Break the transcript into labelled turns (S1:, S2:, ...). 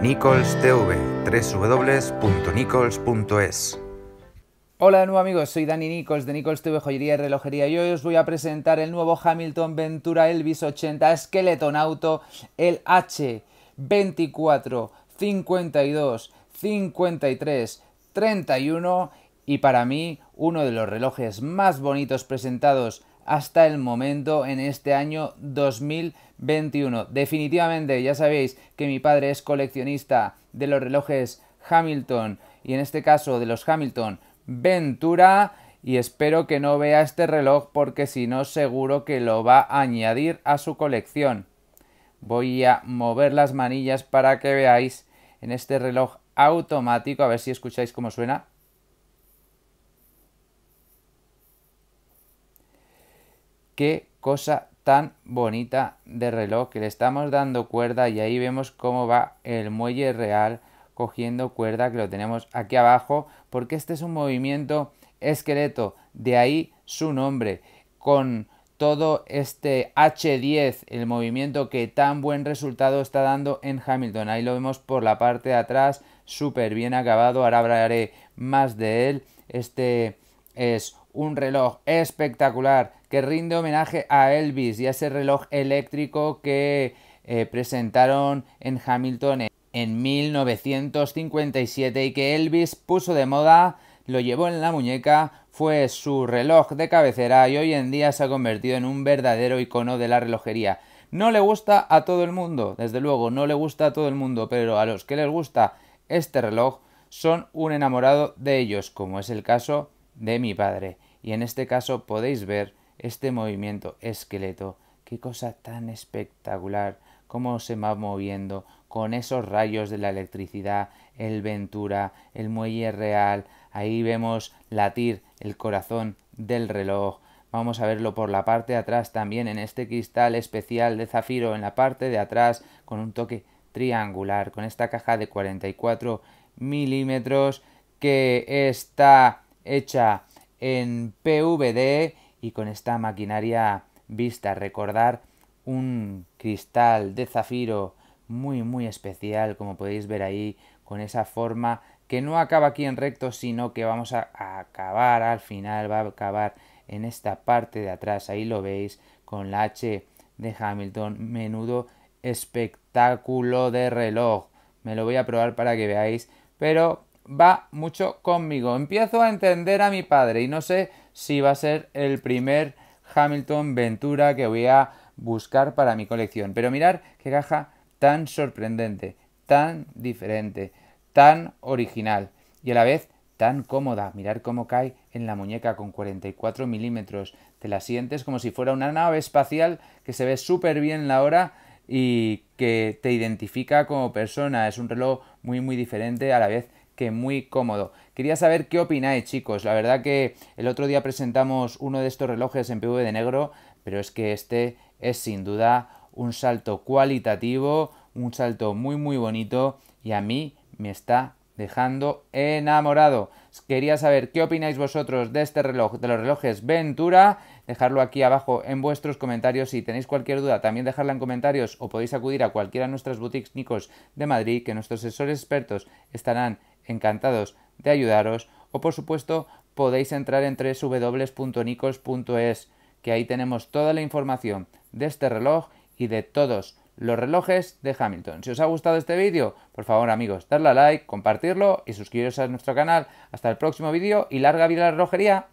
S1: Nichols TV, www.nichols.es. Hola de nuevo amigos, soy Dani Nichols de Nichols TV Joyería y Relojería y hoy os voy a presentar el nuevo Hamilton Ventura Elvis 80 Skeleton Auto, el H24, 52, 53, 31 y para mí uno de los relojes más bonitos presentados hasta el momento en este año 2021. Definitivamente, ya sabéis que mi padre es coleccionista de los relojes Hamilton y en este caso de los Hamilton Ventura y espero que no vea este reloj porque si no seguro que lo va a añadir a su colección. Voy a mover las manillas para que veáis en este reloj automático, a ver si escucháis cómo suena. Qué cosa tan bonita de reloj que le estamos dando cuerda y ahí vemos cómo va el muelle real cogiendo cuerda que lo tenemos aquí abajo porque este es un movimiento esqueleto de ahí su nombre con todo este H10 el movimiento que tan buen resultado está dando en Hamilton ahí lo vemos por la parte de atrás súper bien acabado ahora hablaré más de él este es un reloj espectacular que rinde homenaje a Elvis y a ese reloj eléctrico que eh, presentaron en Hamilton en 1957 y que Elvis puso de moda, lo llevó en la muñeca, fue su reloj de cabecera y hoy en día se ha convertido en un verdadero icono de la relojería. No le gusta a todo el mundo, desde luego, no le gusta a todo el mundo, pero a los que les gusta este reloj son un enamorado de ellos, como es el caso de mi padre. Y en este caso podéis ver este movimiento esqueleto. Qué cosa tan espectacular, cómo se va moviendo con esos rayos de la electricidad, el Ventura, el muelle real. Ahí vemos latir el corazón del reloj. Vamos a verlo por la parte de atrás también en este cristal especial de zafiro en la parte de atrás con un toque triangular, con esta caja de 44 milímetros que está hecha en PVD y con esta maquinaria vista. Recordar un cristal de zafiro muy muy especial como podéis ver ahí con esa forma que no acaba aquí en recto sino que vamos a, acabar al final va a acabar en esta parte de atrás ahí lo veis con la H de Hamilton menudo espectáculo de reloj me lo voy a probar para que veáis pero va mucho conmigo. Empiezo a entender a mi padre y no sé si va a ser el primer Hamilton Ventura que voy a buscar para mi colección. Pero mirar qué caja tan sorprendente, tan diferente, tan original y a la vez tan cómoda. Mirar cómo cae en la muñeca con 44 milímetros. Te la sientes como si fuera una nave espacial que se ve súper bien la hora y que te identifica como persona. Es un reloj muy muy diferente a la vez que muy cómodo. Quería saber qué opináis, chicos. La verdad que el otro día presentamos uno de estos relojes en PV de negro, pero es que este es sin duda un salto cualitativo, un salto muy muy bonito y a mí me está dejando enamorado. Quería saber qué opináis vosotros de este reloj, de los relojes Ventura. Dejarlo aquí abajo en vuestros comentarios. Si tenéis cualquier duda, también dejadla en comentarios o podéis acudir a cualquiera de nuestras boutiques Nicos de Madrid, que nuestros asesores expertos estarán encantados de ayudaros o por supuesto podéis entrar en www.nichols.es que ahí tenemos toda la información de este reloj y de todos los relojes de Hamilton. Si os ha gustado este vídeo, por favor amigos, darle a like, compartirlo y suscribiros a nuestro canal. Hasta el próximo vídeo y larga vida la relojería.